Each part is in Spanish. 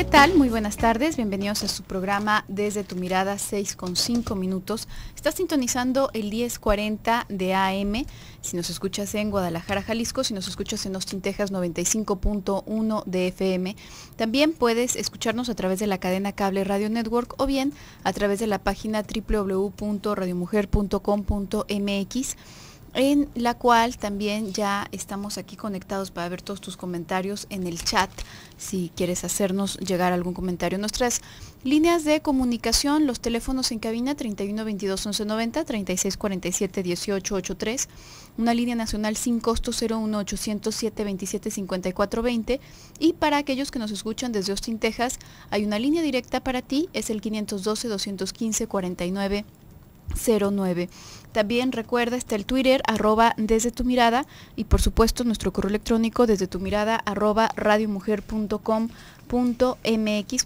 ¿Qué tal? Muy buenas tardes, bienvenidos a su programa Desde tu mirada 6 con 5 minutos. Estás sintonizando el 1040 de AM, si nos escuchas en Guadalajara, Jalisco, si nos escuchas en Austin, Texas 95.1 de FM. También puedes escucharnos a través de la cadena Cable Radio Network o bien a través de la página www.radiomujer.com.mx en la cual también ya estamos aquí conectados para ver todos tus comentarios en el chat, si quieres hacernos llegar algún comentario. Nuestras líneas de comunicación, los teléfonos en cabina 31 22 11 90, 36 47 18 83, una línea nacional sin costo 01 807 27 54 20 y para aquellos que nos escuchan desde Austin, Texas, hay una línea directa para ti, es el 512 215 49 09. También recuerda, está el Twitter, arroba desde tu mirada y por supuesto nuestro correo electrónico desde tu mirada, arroba radiomujer.com.mx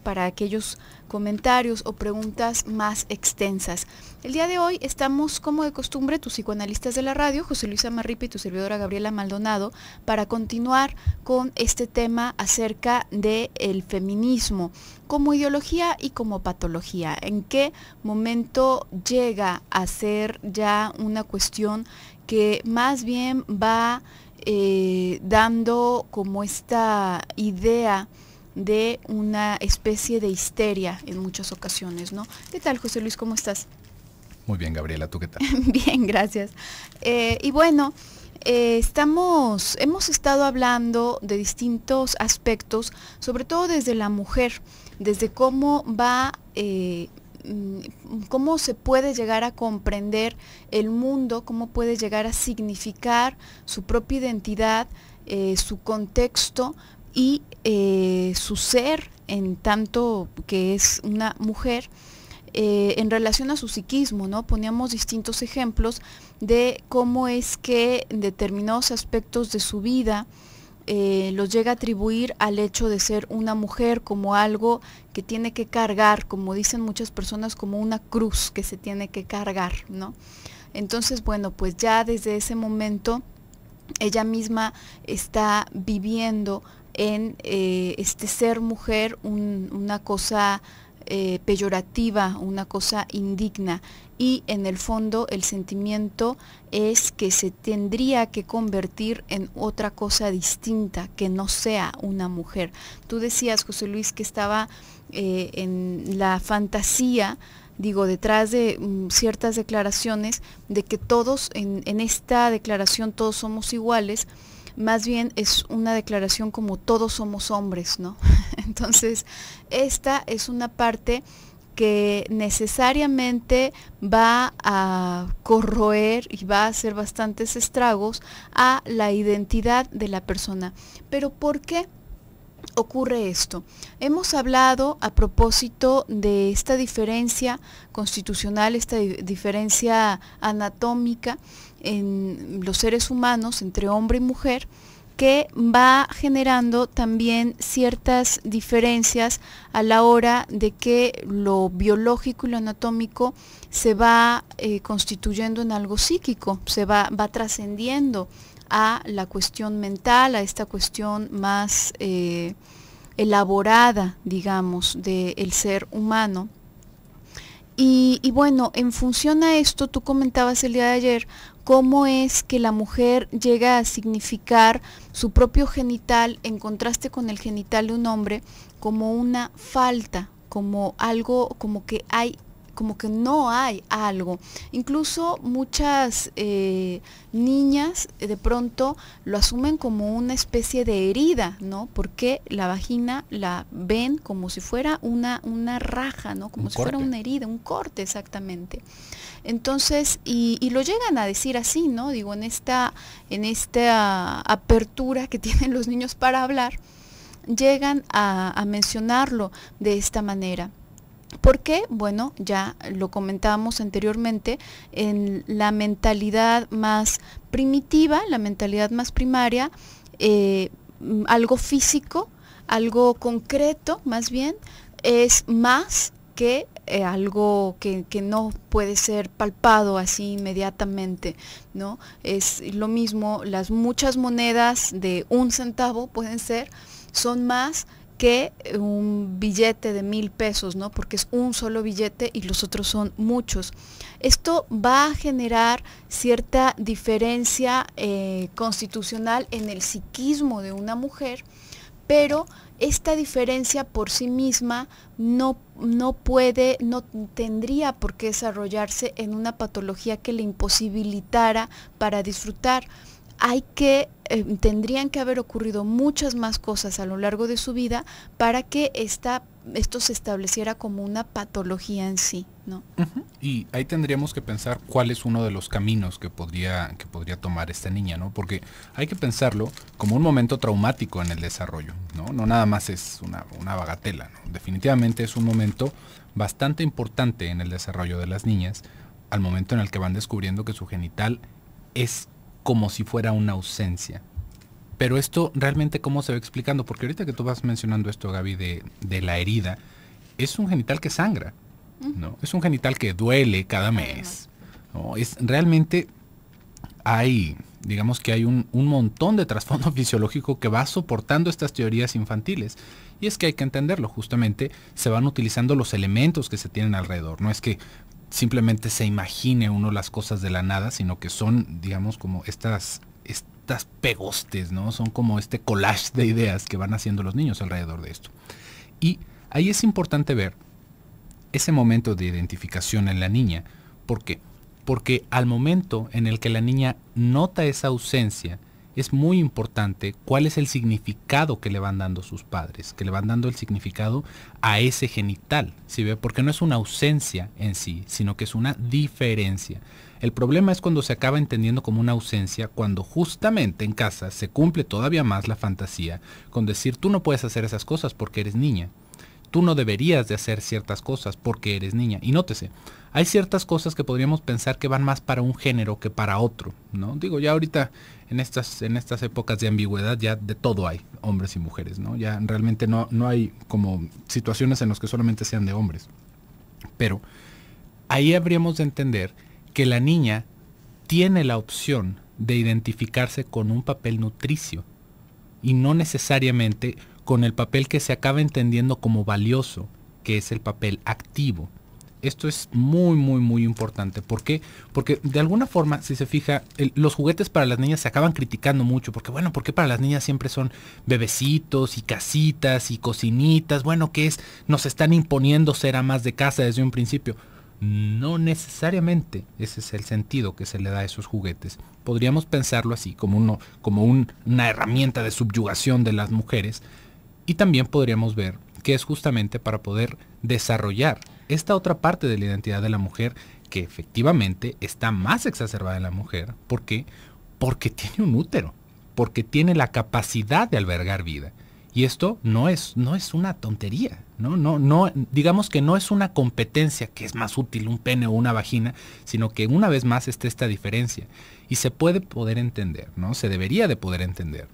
para aquellos comentarios o preguntas más extensas. El día de hoy estamos, como de costumbre, tus psicoanalistas de la radio, José Luis Amarripe y tu servidora Gabriela Maldonado, para continuar con este tema acerca del el feminismo como ideología y como patología. ¿En qué momento llega a ser ya una cuestión que más bien va eh, dando como esta idea de una especie de histeria en muchas ocasiones, ¿no? ¿Qué tal, José Luis? ¿Cómo estás? Muy bien, Gabriela, ¿tú qué tal? bien, gracias. Eh, y bueno, eh, estamos, hemos estado hablando de distintos aspectos, sobre todo desde la mujer, desde cómo va... Eh, mm, cómo se puede llegar a comprender el mundo, cómo puede llegar a significar su propia identidad, su contexto, y eh, su ser, en tanto que es una mujer, eh, en relación a su psiquismo, ¿no? Poníamos distintos ejemplos de cómo es que determinados aspectos de su vida eh, los llega a atribuir al hecho de ser una mujer como algo que tiene que cargar, como dicen muchas personas, como una cruz que se tiene que cargar, ¿no? Entonces, bueno, pues ya desde ese momento ella misma está viviendo en eh, este ser mujer una cosa eh, peyorativa, una cosa indigna. Y en el fondo el sentimiento es que se tendría que convertir en otra cosa distinta, que no sea una mujer. Tú decías, José Luis, que estaba eh, en la fantasía, digo, detrás de mm, ciertas declaraciones, de que todos en esta declaración todos somos iguales más bien es una declaración como todos somos hombres, ¿no? Entonces, esta es una parte que necesariamente va a corroer y va a hacer bastantes estragos a la identidad de la persona. Pero ¿por qué? ocurre esto. Hemos hablado a propósito de esta diferencia constitucional, esta diferencia anatómica en los seres humanos, entre hombre y mujer, que va generando también ciertas diferencias a la hora de que lo biológico y lo anatómico se va eh, constituyendo en algo psíquico, se va, va trascendiendo a la cuestión mental, a esta cuestión más eh, elaborada, digamos, del ser humano. Y, y, bueno, en función a esto, tú comentabas el día de ayer cómo es que la mujer llega a significar su propio genital en contraste con el genital de un hombre como una falta, como algo como que hay como que no hay algo. Incluso muchas eh, niñas eh, de pronto lo asumen como una especie de herida, ¿no? Porque la vagina la ven como si fuera una, una raja, ¿no? Como si fuera una herida, un corte exactamente. Entonces, y, lo llegan a decir así, ¿no? Digo, en esta, en esta apertura que tienen los niños para hablar, llegan a mencionarlo de esta manera. ¿Por qué? Bueno, ya lo comentábamos anteriormente, en la mentalidad más primitiva, la mentalidad más primaria, eh, algo físico, algo concreto más bien, es más que eh, algo que, que, no puede ser palpado así inmediatamente, ¿no? Es lo mismo, las muchas monedas de un centavo pueden ser, son más que eh, un billete de mil pesos, ¿no? Porque es un solo billete y los otros son muchos. Esto va a generar cierta diferencia eh, constitucional en el psiquismo de una mujer, pero esta diferencia por sí misma no, no puede, no tendría por qué desarrollarse en una patología que le imposibilitara para disfrutar que eh, tendrían que haber ocurrido muchas más cosas a lo largo de su vida para que esta, esto se estableciera como una patología en sí, ¿no? Y ahí tendríamos que pensar cuál es uno de los caminos que podría, que podría tomar esta niña, ¿no? Porque hay que pensarlo como un momento traumático en el desarrollo, ¿no? No nada más es una, bagatela, Definitivamente es un momento bastante importante en el desarrollo de las niñas al momento en el que van descubriendo que su genital es como si fuera una ausencia. Pero esto realmente cómo se va explicando, porque ahorita que tú vas mencionando esto, Gaby, de, la herida, es un genital que sangra, ¿no? Es un genital que duele cada mes. Es realmente hay, digamos que hay un, un, montón de trasfondo fisiológico que va soportando estas teorías infantiles. Y es que hay que entenderlo, justamente se van utilizando los elementos que se tienen alrededor. No es que simplemente se imagine uno las cosas de la nada, sino que son, digamos, como estas, estas pegostes, ¿no? Son como este collage de ideas que van haciendo los niños alrededor de esto. Y ahí es importante ver ese momento de identificación en la niña. ¿Por qué? Porque al momento en el que la niña nota esa ausencia, es muy importante cuál es el significado que le van dando sus padres, que le van dando el significado a ese genital, ve? Porque no es una ausencia en sí, sino que es una diferencia. El problema es cuando se acaba entendiendo como una ausencia, cuando justamente en casa se cumple todavía más la fantasía con decir tú no puedes hacer esas cosas porque eres niña tú no deberías de hacer ciertas cosas porque eres niña. Y nótese, hay ciertas cosas que podríamos pensar que van más para un género que para otro, ¿no? Digo, ya ahorita en estas, en estas épocas de ambigüedad ya de todo hay, hombres y mujeres, ¿no? Ya realmente no, no hay como situaciones en las que solamente sean de hombres. Pero ahí habríamos de entender que la niña tiene la opción de identificarse con un papel nutricio y no necesariamente con el papel que se acaba entendiendo como valioso, que es el papel activo. Esto es muy, muy, muy importante. ¿Por qué? Porque de alguna forma, si se fija, los juguetes para las niñas se acaban criticando mucho. Porque bueno, ¿por qué para las niñas siempre son bebecitos y casitas y cocinitas? Bueno, que es? Nos están imponiendo ser amas de casa desde un principio. No necesariamente ese es el sentido que se le da a esos juguetes. Podríamos pensarlo así, como, uno, como una herramienta de subyugación de las mujeres, y también podríamos ver que es justamente para poder desarrollar esta otra parte de la identidad de la mujer que efectivamente está más exacerbada en la mujer. ¿Por qué? Porque tiene un útero, porque tiene la capacidad de albergar vida. Y esto no es, no es una tontería, ¿no? No, no, digamos que no es una competencia que es más útil un pene o una vagina, sino que una vez más está esta diferencia. Y se puede poder entender, ¿no? Se debería de poder entender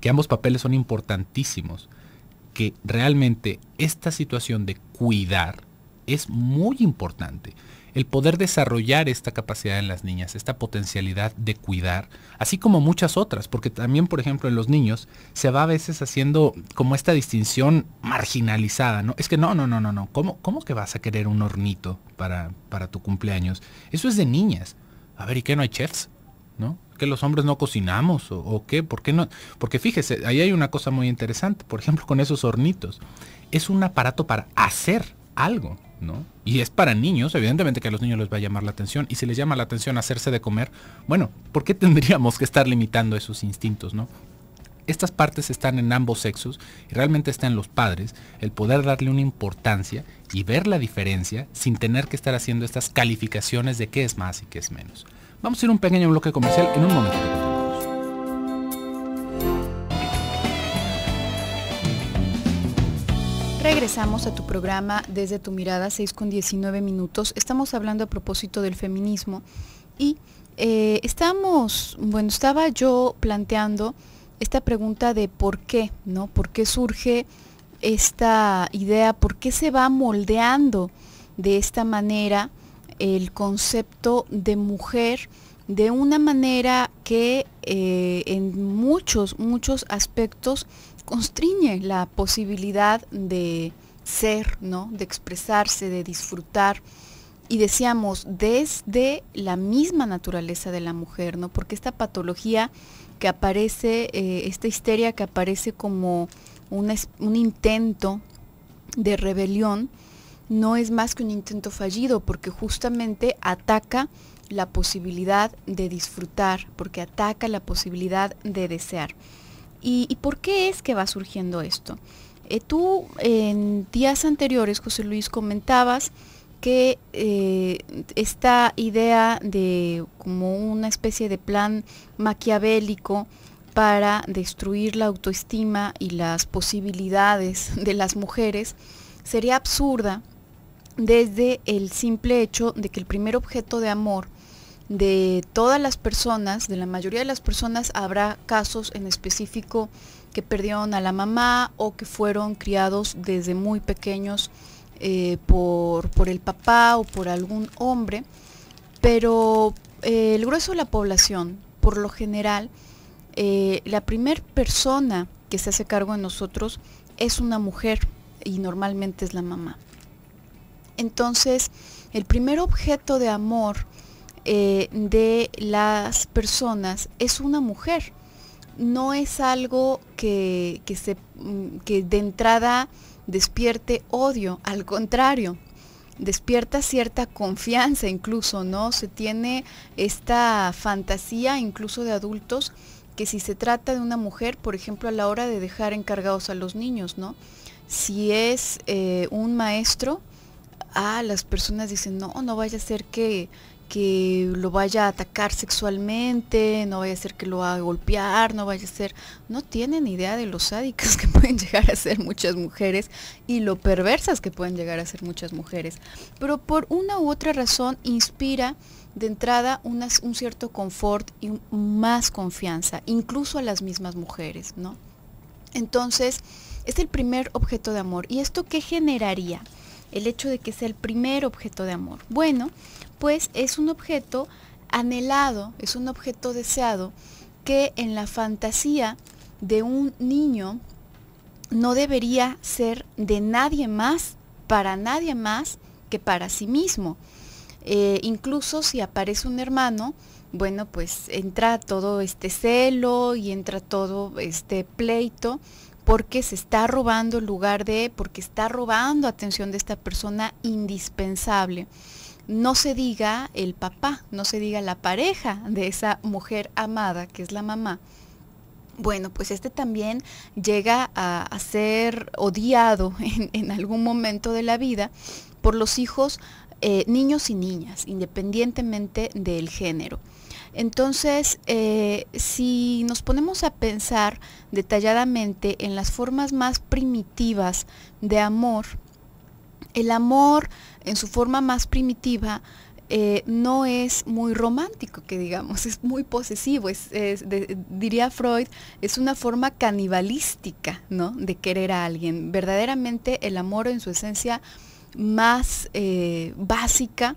que ambos papeles son importantísimos, que realmente esta situación de cuidar es muy importante. El poder desarrollar esta capacidad en las niñas, esta potencialidad de cuidar, así como muchas otras, porque también, por ejemplo, en los niños se va a veces haciendo como esta distinción marginalizada, ¿no? Es que no, no, no, no, no. ¿Cómo, cómo que vas a querer un hornito para, para tu cumpleaños? Eso es de niñas. A ver, ¿y qué no hay chefs? ¿No? qué los hombres no cocinamos? ¿O, qué? ¿Por qué no? Porque fíjese, ahí hay una cosa muy interesante. Por ejemplo, con esos hornitos. Es un aparato para hacer algo, ¿no? Y es para niños, evidentemente que a los niños les va a llamar la atención. Y si les llama la atención hacerse de comer, bueno, ¿por qué tendríamos que estar limitando esos instintos, ¿no? Estas partes están en ambos sexos y realmente está en los padres el poder darle una importancia y ver la diferencia sin tener que estar haciendo estas calificaciones de qué es más y qué es menos. Vamos a ir a un pequeño bloque comercial en un momento. Regresamos a tu programa desde tu mirada 6 con 19 minutos. Estamos hablando a propósito del feminismo y eh, estamos, bueno, estaba yo planteando esta pregunta de por qué, ¿no? ¿Por qué surge esta idea? ¿Por qué se va moldeando de esta manera? el concepto de mujer de una manera que eh, en muchos, muchos aspectos constriñe la posibilidad de ser, ¿no? de expresarse, de disfrutar. Y decíamos, desde la misma naturaleza de la mujer, ¿no? Porque esta patología que aparece, eh, esta histeria que aparece como un intento de rebelión, no es más que un intento fallido porque justamente ataca la posibilidad de disfrutar, porque ataca la posibilidad de desear. ¿Y, por qué es que va surgiendo esto? Eh, tú en días anteriores, José Luis, comentabas que eh, esta idea de como una especie de plan maquiavélico para destruir la autoestima y las posibilidades de las mujeres sería absurda desde el simple hecho de que el primer objeto de amor de todas las personas, de la mayoría de las personas, habrá casos en específico que perdieron a la mamá o que fueron criados desde muy pequeños eh, por, el papá o por algún hombre, pero eh, el grueso de la población, por lo general, eh, la primer persona que se hace cargo de nosotros es una mujer y normalmente es la mamá. Entonces, el primer objeto de amor eh, de las personas es una mujer. No es algo que, mm, que, de entrada despierte odio, al contrario, despierta cierta confianza incluso, ¿no? Se tiene esta fantasía incluso de adultos que si se trata de una mujer, por ejemplo, a la hora de dejar encargados a los niños, ¿no? Si es eh, un maestro, ah, las personas dicen, no, no vaya a ser que, que lo vaya a atacar sexualmente, no vaya a ser que lo va a golpear, no vaya a ser, no tienen idea de los sádicas que pueden llegar a ser muchas mujeres y lo perversas que pueden llegar a ser muchas mujeres. Pero por una u otra razón inspira de entrada un cierto confort y más confianza, incluso a las mismas mujeres, ¿no? Entonces, es el primer objeto de amor. ¿Y esto qué generaría? el hecho de que sea el primer objeto de amor. Bueno, pues es un objeto anhelado, es un objeto deseado que en la fantasía de un niño no debería ser de nadie más, para nadie más que para sí mismo. Eh, incluso si aparece un hermano, bueno, pues entra todo este celo y entra todo este pleito porque se está robando el lugar de, porque está robando atención de esta persona indispensable. No se diga el papá, no se diga la pareja de esa mujer amada, que es la mamá. Bueno, pues este también llega a, ser odiado en, algún momento de la vida por los hijos eh, niños y niñas, independientemente del género. Entonces, eh, si nos ponemos a pensar detalladamente en las formas más primitivas de amor, el amor en su forma más primitiva eh, no es muy romántico, que digamos, es muy posesivo, es, diría Freud, es una forma canibalística, ¿no? De querer a alguien. Verdaderamente el amor en su esencia más eh, básica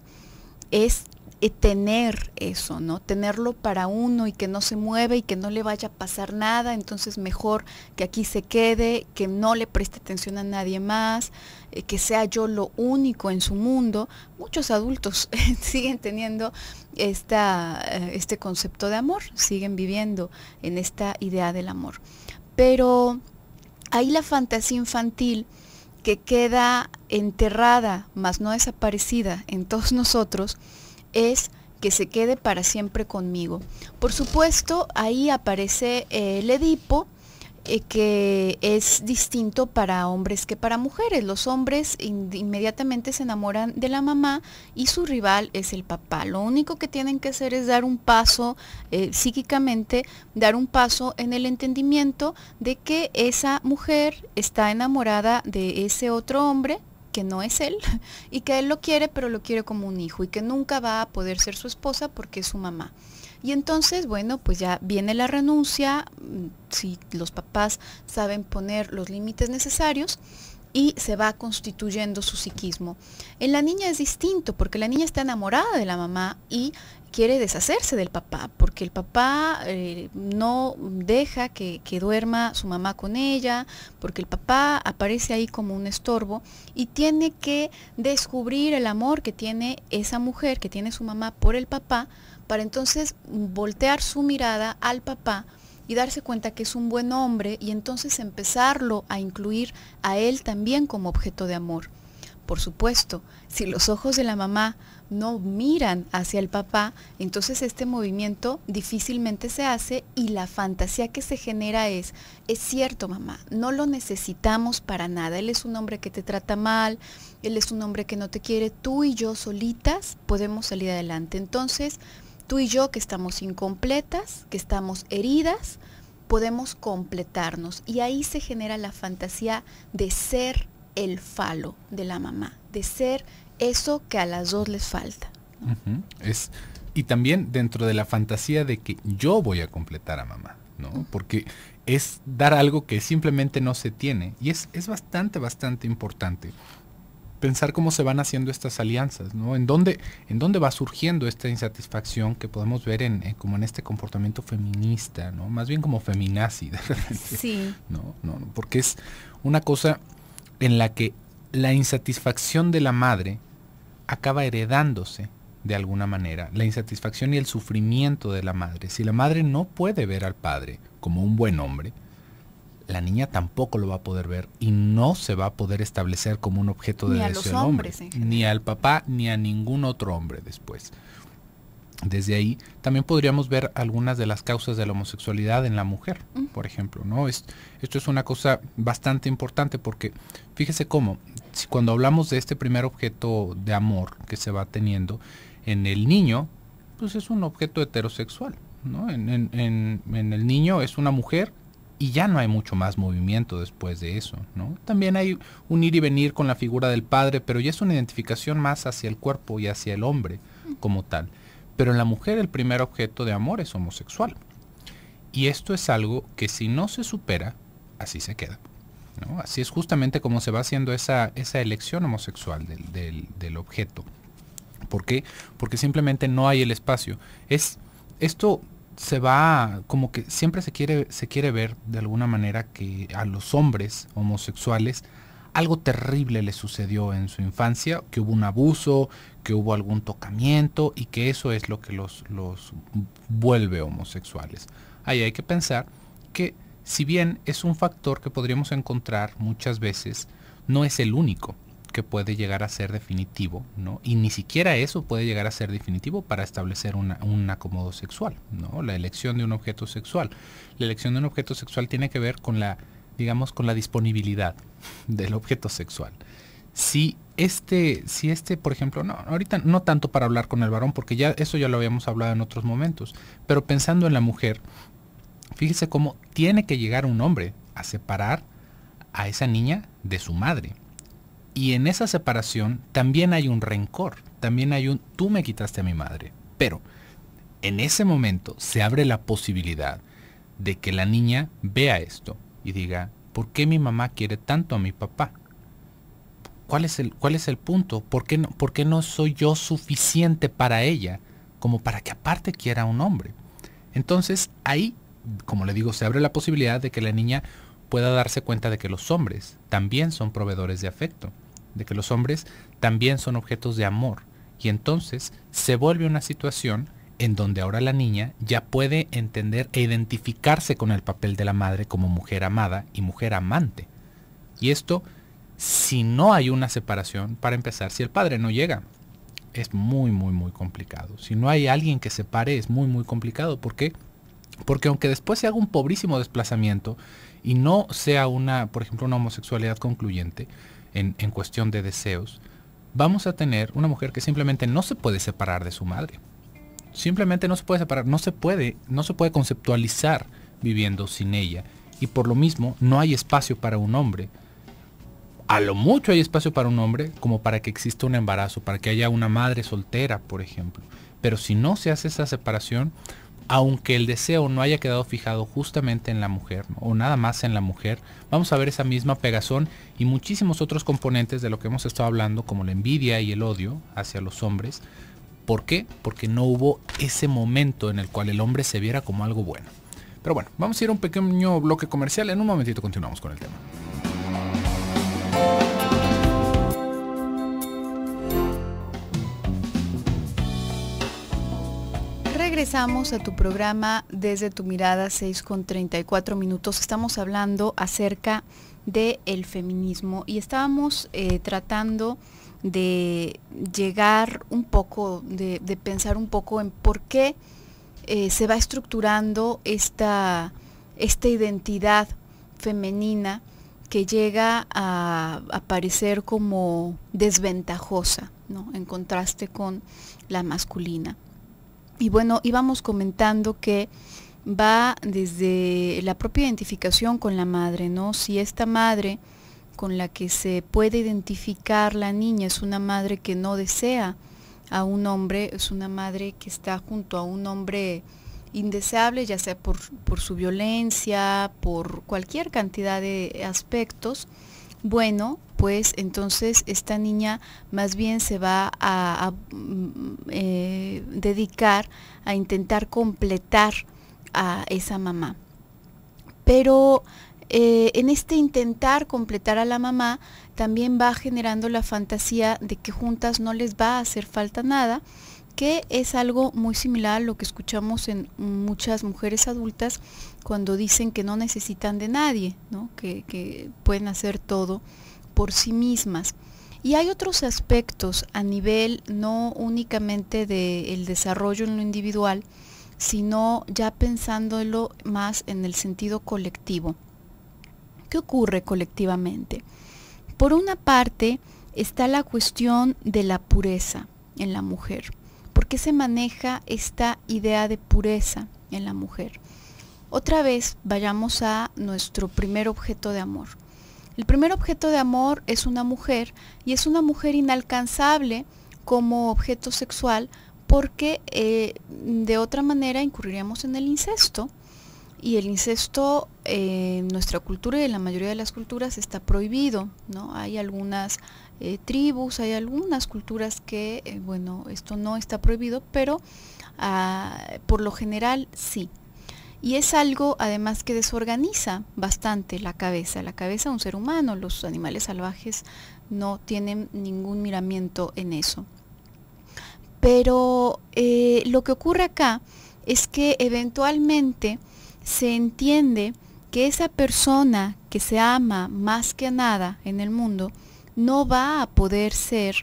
es tener eso, ¿no? Tenerlo para uno y que no se mueva y que no le vaya a pasar nada, entonces mejor que aquí se quede, que no le preste atención a nadie más, eh, que sea yo lo único en su mundo. Muchos adultos siguen teniendo esta, eh, este concepto de amor, siguen viviendo en esta idea del amor. Pero ahí la fantasía infantil que queda enterrada, mas no desaparecida en todos nosotros, es que se quede para siempre conmigo. Por supuesto, ahí aparece eh, el Edipo, eh, que es distinto para hombres que para mujeres. Los hombres inmediatamente se enamoran de la mamá y su rival es el papá. Lo único que tienen que hacer es dar un paso eh, psíquicamente, dar un paso en el entendimiento de que esa mujer está enamorada de ese otro hombre que no es él y que él lo quiere pero lo quiere como un hijo y que nunca va a poder ser su esposa porque es su mamá. Y entonces, bueno, pues ya viene la renuncia, mm, si los papás saben poner los límites necesarios y se va constituyendo su psiquismo. En la niña es distinto porque la niña está enamorada de la mamá y quiere deshacerse del papá, porque el papá eh, no deja que, que, duerma su mamá con ella, porque el papá aparece ahí como un estorbo y tiene que descubrir el amor que tiene esa mujer, que tiene su mamá por el papá, para entonces voltear su mirada al papá y darse cuenta que es un buen hombre y entonces empezarlo a incluir a él también como objeto de amor. Por supuesto, si los ojos de la mamá no miran hacia el papá, entonces este movimiento difícilmente se hace y la fantasía que se genera es, es cierto mamá, no lo necesitamos para nada, él es un hombre que te trata mal, él es un hombre que no te quiere, tú y yo solitas podemos salir adelante. Entonces, tú y yo que estamos incompletas, que estamos heridas, podemos completarnos y ahí se genera la fantasía de ser el falo de la mamá, de ser eso que a las dos les falta. es, y también dentro de la fantasía de que yo voy a completar a mamá, ¿no? Porque es dar algo que simplemente no se tiene. Y es, es bastante, bastante importante pensar cómo se van haciendo estas alianzas, ¿no? En dónde, en dónde va surgiendo esta insatisfacción que podemos ver en, eh, como en este comportamiento feminista, ¿no? Más bien como feminazi, Sí. No, no, porque es una cosa en la que la insatisfacción de la madre acaba heredándose de alguna manera, la insatisfacción y el sufrimiento de la madre. Si la madre no puede ver al padre como un buen hombre, la niña tampoco lo va a poder ver y no se va a poder establecer como un objeto de deseo hombre, ni al papá ni a ningún otro hombre después desde ahí también podríamos ver algunas de las causas de la homosexualidad en la mujer, por ejemplo, ¿no? esto es una cosa bastante importante porque fíjese cómo si cuando hablamos de este primer objeto de amor que se va teniendo en el niño, pues es un objeto heterosexual, ¿no? En, el niño es una mujer y ya no hay mucho más movimiento después de eso, ¿no? También hay un ir y venir con la figura del padre, pero ya es una identificación más hacia el cuerpo y hacia el hombre como tal. Pero en la mujer el primer objeto de amor es homosexual. Y esto es algo que si no se supera, así se queda. Así es justamente como se va haciendo esa, elección homosexual del, objeto. ¿Por qué? Porque simplemente no hay el espacio. Es, esto se va como que siempre se quiere, se quiere ver de alguna manera que a los hombres homosexuales algo terrible le sucedió en su infancia, que hubo un abuso, que hubo algún tocamiento y que eso es lo que los, los vuelve homosexuales. Ahí hay que pensar que si bien es un factor que podríamos encontrar muchas veces, no es el único que puede llegar a ser definitivo, ¿no? Y ni siquiera eso puede llegar a ser definitivo para establecer un acomodo sexual, ¿no? La elección de un objeto sexual. La elección de un objeto sexual tiene que ver con la digamos, con la disponibilidad del objeto sexual. Si este, si este, por ejemplo, no, ahorita no tanto para hablar con el varón, porque ya eso ya lo habíamos hablado en otros momentos, pero pensando en la mujer, fíjese cómo tiene que llegar un hombre a separar a esa niña de su madre. Y en esa separación también hay un rencor, también hay un tú me quitaste a mi madre. Pero en ese momento se abre la posibilidad de que la niña vea esto y diga, ¿por qué mi mamá quiere tanto a mi papá? ¿Cuál es el, cuál es el punto? ¿Por qué, no, ¿Por qué no soy yo suficiente para ella como para que aparte quiera un hombre? Entonces ahí, como le digo, se abre la posibilidad de que la niña pueda darse cuenta de que los hombres también son proveedores de afecto, de que los hombres también son objetos de amor. Y entonces se vuelve una situación en donde ahora la niña ya puede entender e identificarse con el papel de la madre como mujer amada y mujer amante. Y esto si no hay una separación, para empezar, si el padre no llega, es muy, muy, muy complicado. Si no hay alguien que separe, es muy, muy complicado. ¿Por qué? Porque aunque después se haga un pobrísimo desplazamiento y no sea una, por ejemplo, una homosexualidad concluyente en, en cuestión de deseos, vamos a tener una mujer que simplemente no se puede separar de su madre simplemente no se puede separar, no se puede, no se puede conceptualizar viviendo sin ella. Y por lo mismo, no hay espacio para un hombre. A lo mucho hay espacio para un hombre como para que exista un embarazo, para que haya una madre soltera, por ejemplo. Pero si no se hace esa separación, aunque el deseo no haya quedado fijado justamente en la mujer o nada más en la mujer, vamos a ver esa misma pegazón y muchísimos otros componentes de lo que hemos estado hablando, como la envidia y el odio hacia los hombres, ¿Por qué? Porque no hubo ese momento en el cual el hombre se viera como algo bueno. Pero bueno, vamos a ir a un pequeño bloque comercial. En un momentito continuamos con el tema. Regresamos a tu programa desde tu mirada 6 con 34 minutos. Estamos hablando acerca del feminismo y estábamos eh, tratando de llegar un poco, de, pensar un poco en por qué eh, se va estructurando esta, identidad femenina que llega a aparecer como desventajosa, en contraste con la masculina. Y bueno, íbamos comentando que va desde la propia identificación con la madre, ¿no? Si esta madre con la que se puede identificar la niña. Es una madre que no desea a un hombre, es una madre que está junto a un hombre indeseable, ya sea por, su violencia, por cualquier cantidad de aspectos. Bueno, pues entonces esta niña más bien se va a, mm, eh, dedicar a intentar completar a esa mamá. Pero eh, en este intentar completar a la mamá, también va generando la fantasía de que juntas no les va a hacer falta nada, que es algo muy similar a lo que escuchamos en muchas mujeres adultas cuando dicen que no necesitan de nadie, que, pueden hacer todo por sí mismas. Y hay otros aspectos a nivel no únicamente del desarrollo en lo individual, sino ya pensándolo más en el sentido colectivo. ¿Qué ocurre colectivamente? Por una parte está la cuestión de la pureza en la mujer. ¿Por qué se maneja esta idea de pureza en la mujer? Otra vez vayamos a nuestro primer objeto de amor. El primer objeto de amor es una mujer y es una mujer inalcanzable como objeto sexual porque eh, de otra manera incurriríamos en el incesto y el incesto en nuestra cultura y en la mayoría de las culturas está prohibido, ¿no? Hay algunas eh, tribus, hay algunas culturas que, eh, bueno, esto no está prohibido, pero ah, por lo general sí. Y es algo además que desorganiza bastante la cabeza, la cabeza de un ser humano. Los animales salvajes no tienen ningún miramiento en eso. Pero eh, lo que ocurre acá es que eventualmente se entiende que esa persona que se ama más que a nada en el mundo no va a poder ser,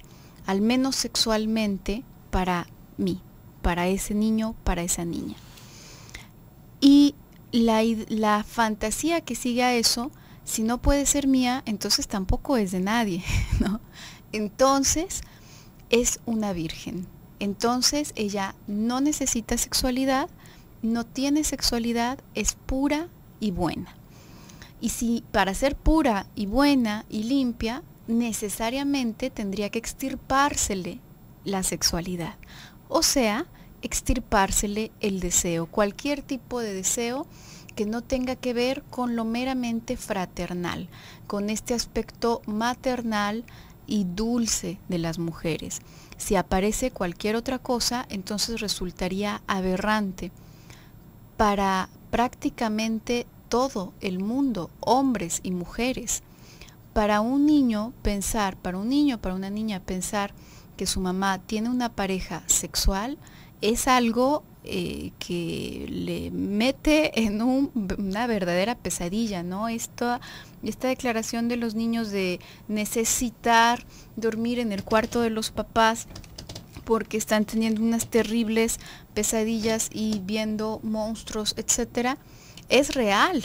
al menos sexualmente, para mí, para ese niño, para esa niña. Y la, fantasía que sigue a eso, si no puede ser mía, entonces tampoco es de nadie, Entonces es una virgen. Entonces ella no necesita sexualidad, no tiene sexualidad es pura y buena. Y si para ser pura y buena y limpia, necesariamente tendría que extirpársele la sexualidad. O sea, extirpársele el deseo, cualquier tipo de deseo que no tenga que ver con lo meramente fraternal, con este aspecto maternal y dulce de las mujeres. Si aparece cualquier otra cosa, entonces resultaría aberrante para prácticamente todo el mundo, hombres y mujeres. Para un niño pensar, para un niño, para una niña pensar que su mamá tiene una pareja sexual es algo eh, que le mete en una verdadera pesadilla, ¿no? esta declaración de los niños de necesitar dormir en el cuarto de los papás porque están teniendo unas terribles pesadillas y viendo monstruos, etcétera, es real,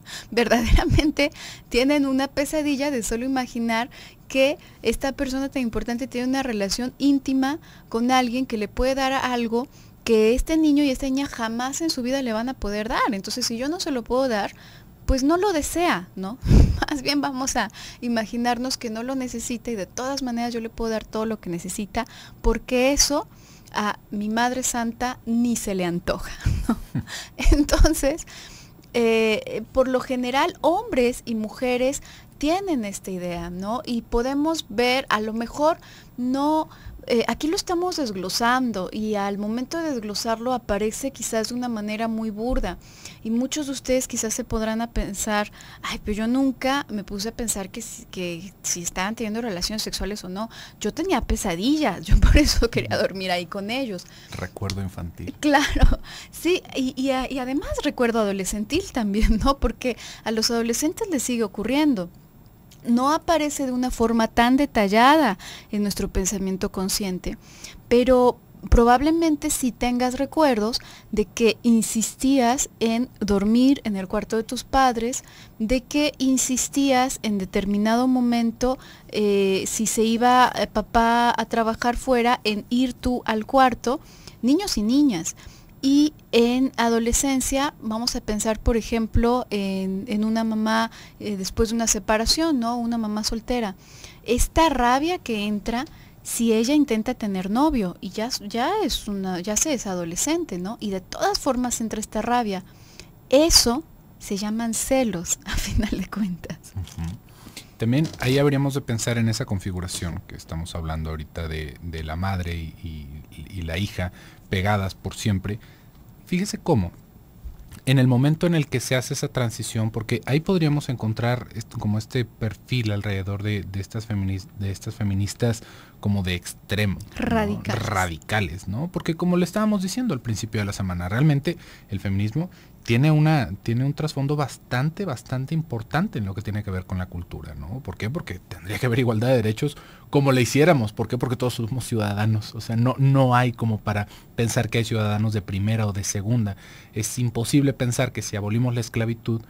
Verdaderamente tienen una pesadilla de solo imaginar que esta persona tan importante tiene una relación íntima con alguien que le puede dar algo que este niño y esta niña jamás en su vida le van a poder dar. Entonces, si yo no se lo puedo dar, pues no lo desea, ¿no? Más bien vamos a imaginarnos que no lo necesita y de todas maneras yo le puedo dar todo lo que necesita porque eso a mi Madre Santa ni se le antoja. ¿no? Entonces, eh, por lo general, hombres y mujeres tienen esta idea, ¿no? Y podemos ver, a lo mejor no eh, aquí lo estamos desglosando y al momento de desglosarlo aparece quizás de una manera muy burda. Y muchos de ustedes quizás se podrán pensar, ay, pero yo nunca me puse a pensar que si, estaban teniendo relaciones sexuales o no. Yo tenía pesadillas, yo por eso quería dormir ahí con ellos. Recuerdo infantil. Claro, sí, y, y además recuerdo adolescentil también, ¿no? Porque a los adolescentes les sigue ocurriendo no aparece de una forma tan detallada en nuestro pensamiento consciente, pero probablemente si sí tengas recuerdos de que insistías en dormir en el cuarto de tus padres, de que insistías en determinado momento, eh, si se iba eh, papá a trabajar fuera, en ir tú al cuarto, niños y niñas. Y en adolescencia vamos a pensar, por ejemplo, en, una mamá eh, después de una separación, ¿no? Una mamá soltera. Esta rabia que entra si ella intenta tener novio y ya, ya es una, ya se es adolescente, ¿no? Y de todas formas entra esta rabia. Eso se llaman celos, a final de cuentas. También ahí habríamos de pensar en esa configuración que estamos hablando ahorita de, la madre y, la hija, pegadas por siempre, fíjese cómo, en el momento en el que se hace esa transición, porque ahí podríamos encontrar como este perfil alrededor de, estas feministas como de extremo. Radicales. Radicales, ¿no? Porque como le estábamos diciendo al principio de la semana, realmente el feminismo tiene, una, tiene un trasfondo bastante, bastante importante en lo que tiene que ver con la cultura, ¿no? ¿Por qué? Porque tendría que haber igualdad de derechos como le hiciéramos. ¿Por qué? Porque todos somos ciudadanos. O sea, no, no hay como para pensar que hay ciudadanos de primera o de segunda. Es imposible pensar que si abolimos la esclavitud,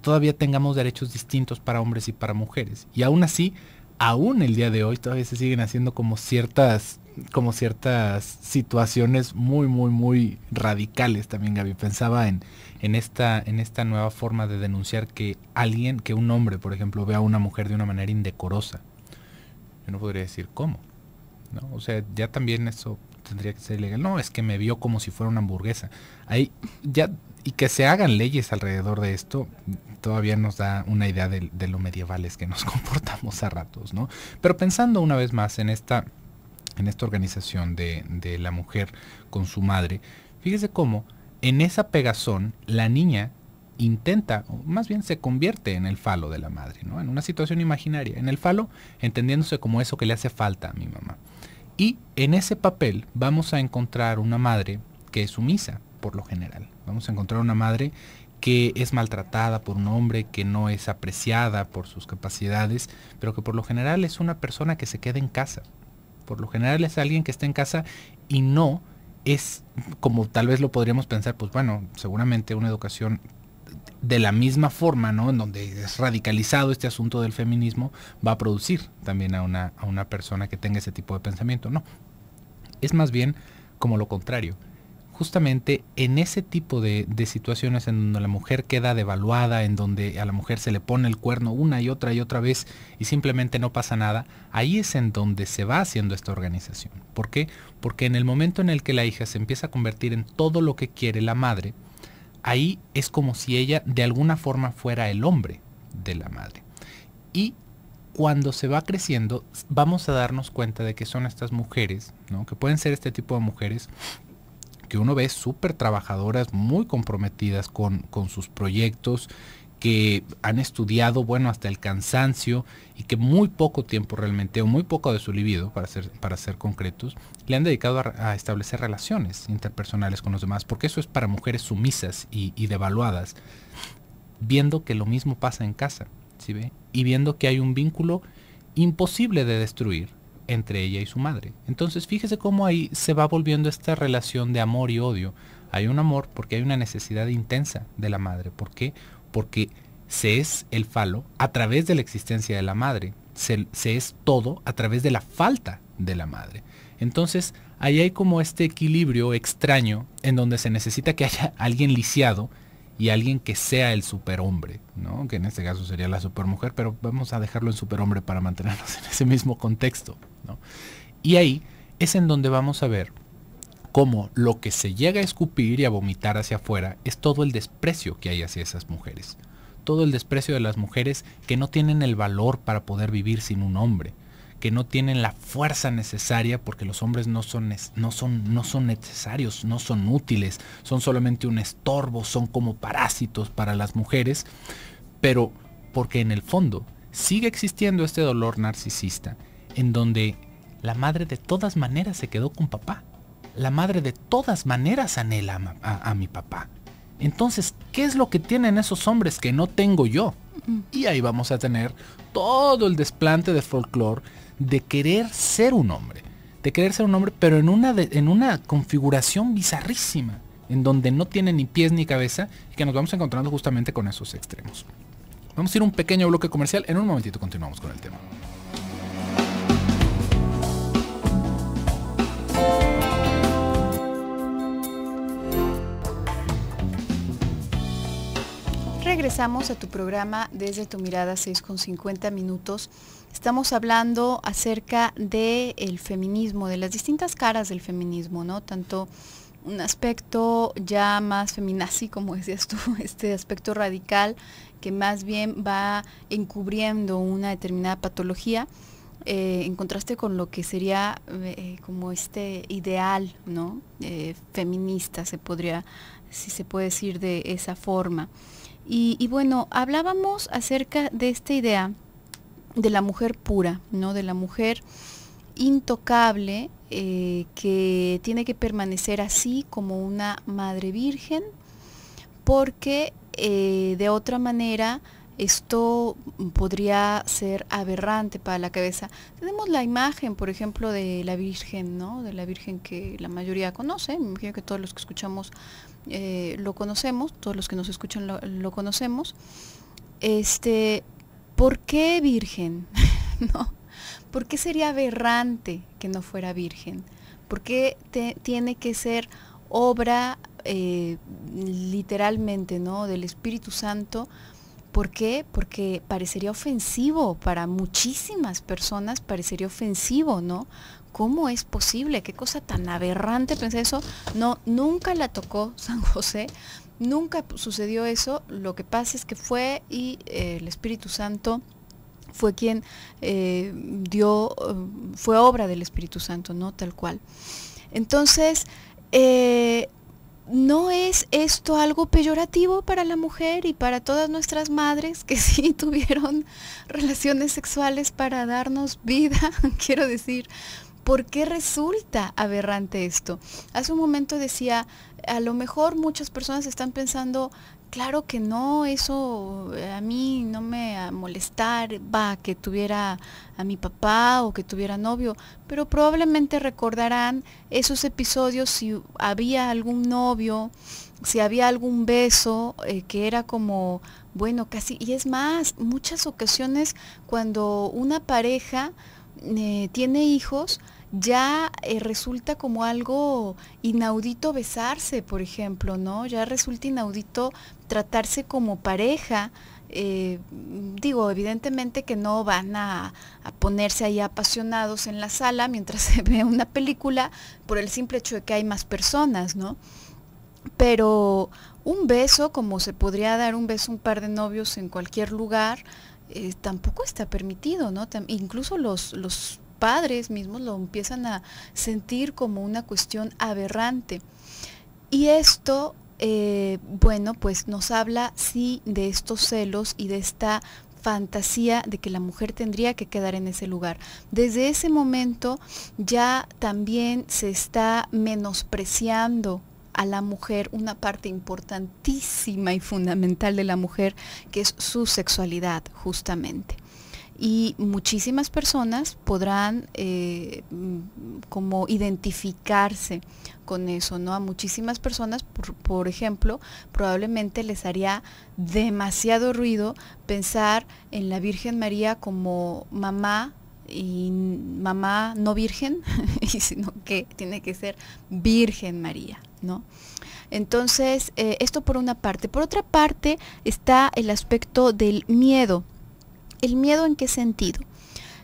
todavía tengamos derechos distintos para hombres y para mujeres. Y aún así, aún el día de hoy todavía se siguen haciendo como ciertas como ciertas situaciones muy muy muy radicales también Gaby pensaba en en esta en esta nueva forma de denunciar que alguien que un hombre por ejemplo vea a una mujer de una manera indecorosa yo no podría decir cómo ¿no? o sea ya también eso tendría que ser ilegal. No, es que me vio como si fuera una hamburguesa. Ahí ya y que se hagan leyes alrededor de esto todavía nos da una idea de, lo medievales que nos comportamos a ratos, ¿no? Pero pensando una vez más en esta, en esta organización de, de la mujer con su madre, fíjese cómo en esa pegazón la niña intenta, o más bien se convierte en el falo de la madre, ¿no? En una situación imaginaria, en el falo entendiéndose como eso que le hace falta a mi mamá. Y en ese papel vamos a encontrar una madre que es sumisa, por lo general. Vamos a encontrar una madre que es maltratada por un hombre, que no es apreciada por sus capacidades, pero que por lo general es una persona que se queda en casa. Por lo general es alguien que está en casa y no es como tal vez lo podríamos pensar, pues bueno, seguramente una educación de la misma forma, ¿no? En donde es radicalizado este asunto del feminismo, va a producir también a una, persona que tenga ese tipo de pensamiento. No, es más bien como lo contrario. Justamente en ese tipo de, de, situaciones en donde la mujer queda devaluada, en donde a la mujer se le pone el cuerno una y otra y otra vez y simplemente no pasa nada, ahí es en donde se va haciendo esta organización. ¿Por qué? Porque en el momento en el que la hija se empieza a convertir en todo lo que quiere la madre, ahí es como si ella de alguna forma fuera el hombre de la madre. Y cuando se va creciendo, vamos a darnos cuenta de que son estas mujeres, ¿no? que pueden ser este tipo de mujeres que uno ve súper trabajadoras, muy comprometidas con, con sus proyectos que han estudiado, bueno, hasta el cansancio y que muy poco tiempo realmente, o muy poco de su libido, para ser, para ser concretos, le han dedicado a, establecer relaciones interpersonales con los demás, porque eso es para mujeres sumisas y, y devaluadas, viendo que lo mismo pasa en casa, ¿sí ve? Y viendo que hay un vínculo imposible de destruir entre ella y su madre. Entonces fíjese cómo ahí se va volviendo esta relación de amor y odio. Hay un amor porque hay una necesidad intensa de la madre. ¿Por qué? porque se es el falo a través de la existencia de la madre, se, es todo a través de la falta de la madre. Entonces, ahí hay como este equilibrio extraño en donde se necesita que haya alguien lisiado y alguien que sea el superhombre, ¿no? Que en este caso sería la supermujer, pero vamos a dejarlo en superhombre para mantenernos en ese mismo contexto, ¿no? Y ahí es en donde vamos a ver como lo que se llega a escupir y a vomitar hacia afuera es todo el desprecio que hay hacia esas mujeres. Todo el desprecio de las mujeres que no tienen el valor para poder vivir sin un hombre, que no tienen la fuerza necesaria porque los hombres no son, no son, no son necesarios, no son útiles, son solamente un estorbo, son como parásitos para las mujeres, pero porque en el fondo sigue existiendo este dolor narcisista en donde la madre de todas maneras se quedó con papá la madre de todas maneras anhela a, mi papá. Entonces, ¿qué es lo que tienen esos hombres que no tengo yo? Mm. Y ahí vamos a tener todo el desplante de folclore de querer ser un hombre. De querer ser un hombre, pero en una, en una configuración bizarrísima, en donde no tiene ni pies ni cabeza, y que nos vamos encontrando justamente con esos extremos. Vamos a ir a un pequeño bloque comercial. En un momentito continuamos con el tema. regresamos a tu programa desde tu mirada 6 con 50 minutos. Estamos hablando acerca del feminismo, de las distintas caras del feminismo, ¿no? Tanto un aspecto ya más feminazi, como decías tú, este aspecto radical que más bien va encubriendo una determinada patología, eh, en contraste con lo que sería eh, como este ideal, ¿no? Eh, feminista, se podría, si se puede decir de esa forma. Y, bueno, hablábamos acerca de esta idea de la mujer pura, ¿no? De la mujer intocable eh, que tiene que permanecer así como una madre virgen porque eh, de otra manera esto podría ser aberrante para la cabeza. Tenemos la imagen, por ejemplo, de la Virgen, ¿no? De la Virgen que la mayoría conoce, me imagino que todos los que escuchamos eh, lo conocemos, todos los que nos escuchan lo, conocemos. Este, ¿por qué virgen? ¿No? ¿Por qué sería aberrante que no fuera virgen? ¿Por qué tiene que ser obra eh, literalmente ¿no? del Espíritu Santo ¿Por qué? Porque parecería ofensivo para muchísimas personas, parecería ofensivo, ¿no? ¿Cómo es posible? ¿Qué cosa tan aberrante pensé eso? No, nunca la tocó San José, nunca sucedió eso. Lo que pasa es que fue y eh, el Espíritu Santo fue quien eh, dio, fue obra del Espíritu Santo, ¿no? Tal cual. Entonces, eh, ¿no es esto algo peyorativo para la mujer y para todas nuestras madres que sí tuvieron relaciones sexuales para darnos vida? Quiero decir, ¿por qué resulta aberrante esto? Hace un momento decía, a lo mejor muchas personas están pensando Claro que no, eso eh, a mí no me a molestar, va, que tuviera a mi papá o que tuviera novio, pero probablemente recordarán esos episodios si había algún novio, si había algún beso, eh, que era como, bueno, casi, y es más, muchas ocasiones cuando una pareja eh, tiene hijos, ya eh, resulta como algo inaudito besarse, por ejemplo, ¿no? Ya resulta inaudito tratarse como pareja. Eh, digo, evidentemente que no van a, ponerse ahí apasionados en la sala mientras se ve una película por el simple hecho de que hay más personas, ¿no? Pero un beso, como se podría dar un beso a un par de novios en cualquier lugar, eh, tampoco está permitido, ¿no? incluso los padres mismos lo empiezan a sentir como una cuestión aberrante. Y esto, eh, bueno, pues nos habla sí de estos celos y de esta fantasía de que la mujer tendría que quedar en ese lugar. Desde ese momento ya también se está menospreciando a la mujer una parte importantísima y fundamental de la mujer, que es su sexualidad, justamente y muchísimas personas podrán eh, como identificarse con eso, ¿no? A muchísimas personas, por, ejemplo, probablemente les haría demasiado ruido pensar en la Virgen María como mamá y mamá no virgen, sino que tiene que ser Virgen María, ¿no? Entonces, eh, esto por una parte. Por otra parte está el aspecto del miedo. ¿El miedo en qué sentido?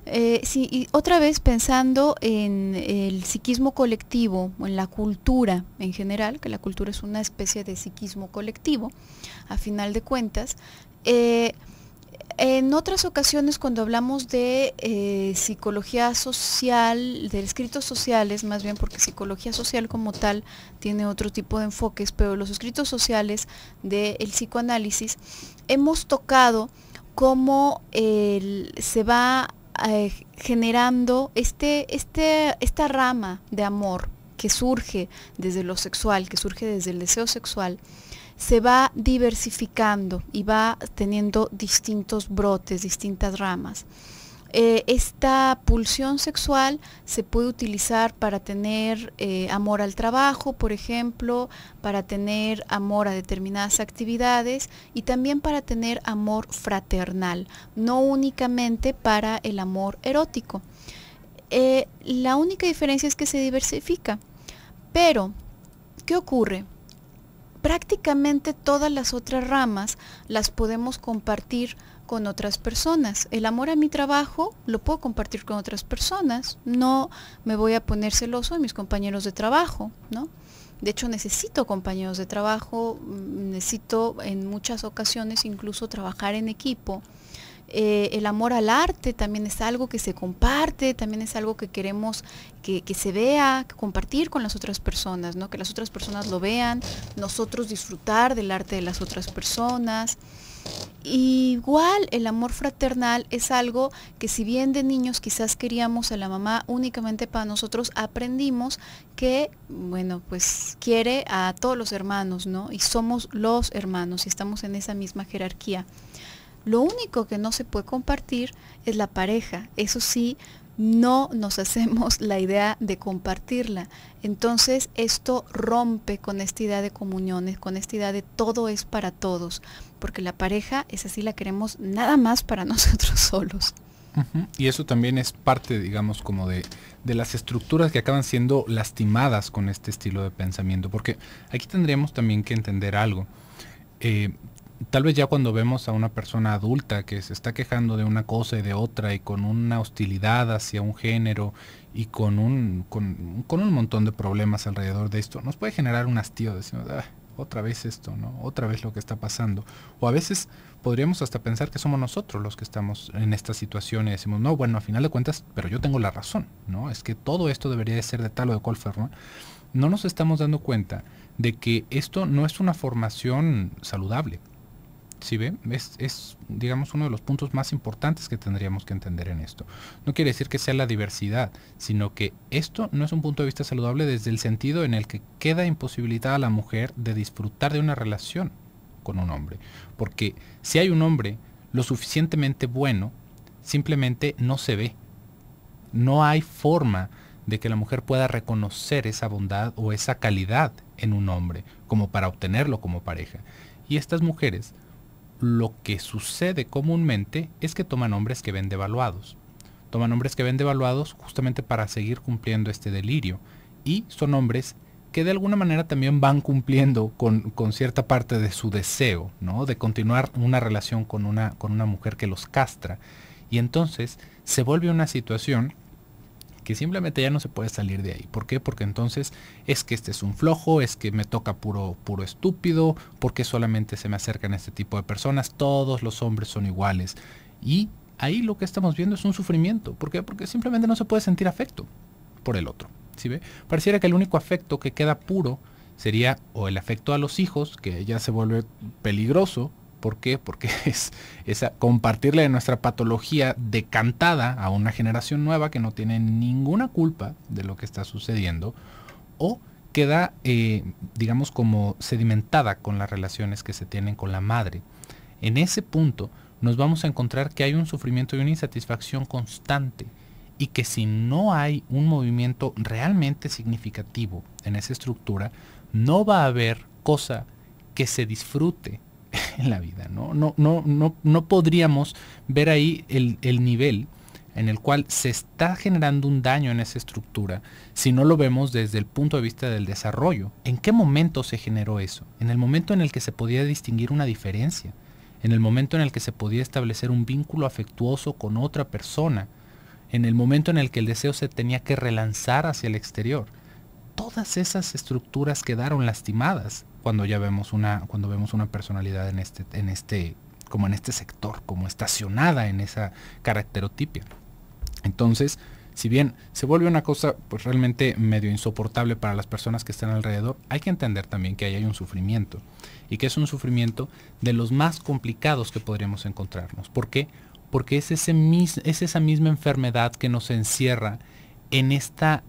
Eh, otra vez pensando en el psiquismo colectivo o en la cultura en general, que la cultura es una especie de psiquismo colectivo, a final de cuentas, eh, en otras ocasiones cuando hablamos de eh, psicología social, de escritos sociales, más bien porque psicología social como tal tiene otro tipo de enfoques, pero los escritos sociales del psicoanálisis, hemos tocado cómo se va eh, generando este, este, esta rama de amor que surge desde lo sexual, que surge desde el deseo sexual, se va diversificando y va teniendo distintos brotes, distintas ramas. Eh, esta pulsión sexual se puede utilizar para tener eh, amor al trabajo, por ejemplo, para tener amor a determinadas actividades y también para tener amor fraternal, no únicamente para el amor erótico. Eh, la única diferencia es que se diversifica, pero ¿qué ocurre? prácticamente todas las otras ramas las podemos compartir con otras personas. El amor a mi trabajo lo puedo compartir con otras personas. No me voy a poner celoso de mis compañeros de trabajo, ¿no? De hecho, necesito compañeros de trabajo, mm, necesito en muchas ocasiones incluso trabajar en equipo. Eh, el amor al arte también es algo que se comparte, también es algo que queremos que, se vea, compartir con las otras personas, ¿no? que las otras personas lo vean, nosotros disfrutar del arte de las otras personas. igual el amor fraternal es algo que si bien de niños quizás queríamos a la mamá únicamente para nosotros, aprendimos que, bueno, pues quiere a todos los hermanos, ¿no? Y somos los hermanos y estamos en esa misma jerarquía. Lo único que no se puede compartir es la pareja. Eso sí, no nos hacemos la idea de compartirla. Entonces esto rompe con esta idea de comuniones, con esta idea de todo es para todos, porque la pareja es así, la queremos nada más para nosotros solos. Y eso también es parte, digamos, como de, de, las estructuras que acaban siendo lastimadas con este estilo de pensamiento, porque aquí tendríamos también que entender algo. Eh, tal vez ya cuando vemos a una persona adulta que se está quejando de una cosa y de otra y con una hostilidad hacia un género y con un, con, un montón de problemas alrededor de esto, nos puede generar un hastío, decimos, ah, otra vez esto, ¿no? Otra vez lo que está pasando. O a veces podríamos hasta pensar que somos nosotros los que estamos en esta situación y decimos, no, bueno, a final de cuentas, pero yo tengo la razón, ¿no? Es que todo esto debería de ser de tal o de cual forma. No nos estamos dando cuenta de que esto no es una formación saludable ve? Es, es, digamos, uno de los puntos más importantes que tendríamos que entender en esto. No quiere decir que sea la diversidad, sino que esto no es un punto de vista saludable desde el sentido en el que queda imposibilitada a la mujer de disfrutar de una relación con un hombre. Porque si hay un hombre lo suficientemente bueno, simplemente no se ve. No hay forma de que la mujer pueda reconocer esa bondad o esa calidad en un hombre como para obtenerlo como pareja. Y estas mujeres lo que sucede comúnmente es que toman hombres que ven devaluados. Toman hombres que ven devaluados justamente para seguir cumpliendo este delirio. Y son hombres que de alguna manera también van cumpliendo con, con, cierta parte de su deseo, ¿no? De continuar una relación con una, con una mujer que los castra. Y entonces se vuelve una situación que simplemente ya no se puede salir de ahí. ¿Por qué? Porque entonces es que este es un flojo, es que me toca puro, puro estúpido, porque solamente se me acercan este tipo de personas, todos los hombres son iguales. Y ahí lo que estamos viendo es un sufrimiento. ¿Por qué? Porque simplemente no se puede sentir afecto por el otro. ¿sí ve? Pareciera que el único afecto que queda puro sería o el afecto a los hijos, que ya se vuelve peligroso ¿Por qué? Porque es, compartirle nuestra patología decantada a una generación nueva que no tiene ninguna culpa de lo que está sucediendo o queda, eh, digamos, como sedimentada con las relaciones que se tienen con la madre. En ese punto nos vamos a encontrar que hay un sufrimiento y una insatisfacción constante y que si no hay un movimiento realmente significativo en esa estructura, no va a haber cosa que se disfrute en la vida. No, no, no, no, podríamos ver ahí el, el nivel en el cual se está generando un daño en esa estructura si no lo vemos desde el punto de vista del desarrollo. ¿En qué momento se generó eso? En el momento en el que se podía distinguir una diferencia, en el momento en el que se podía establecer un vínculo afectuoso con otra persona, en el momento en el que el deseo se tenía que relanzar hacia el exterior. Todas esas estructuras quedaron lastimadas cuando ya vemos una, cuando vemos una personalidad en este, en este, como en este sector, como estacionada en esa caracterotipia. Entonces, si bien se vuelve una cosa pues, realmente medio insoportable para las personas que están alrededor, hay que entender también que ahí hay un sufrimiento y que es un sufrimiento de los más complicados que podríamos encontrarnos. ¿Por qué? Porque es, ese es esa misma enfermedad que nos encierra en esta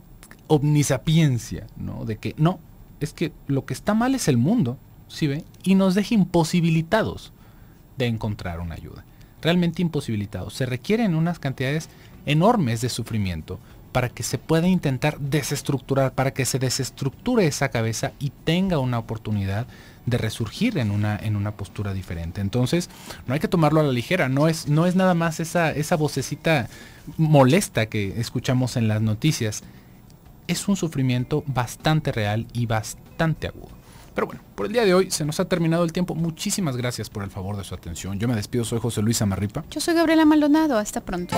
omnisapiencia, ¿no? De que no, es que lo que está mal es el mundo, ¿sí ve? Y nos deja imposibilitados de encontrar una ayuda. Realmente imposibilitados. Se requieren unas cantidades enormes de sufrimiento para que se pueda intentar desestructurar, para que se desestructure esa cabeza y tenga una oportunidad de resurgir en una, en una postura diferente. Entonces, no hay que tomarlo a la ligera, no es, no es nada más esa, esa vocecita molesta que escuchamos en las noticias, es un sufrimiento bastante real y bastante agudo. Pero bueno, por el día de hoy se nos ha terminado el tiempo. Muchísimas gracias por el favor de su atención. Yo me despido, soy José Luis Amarripa. Yo soy Gabriela Maldonado, hasta pronto.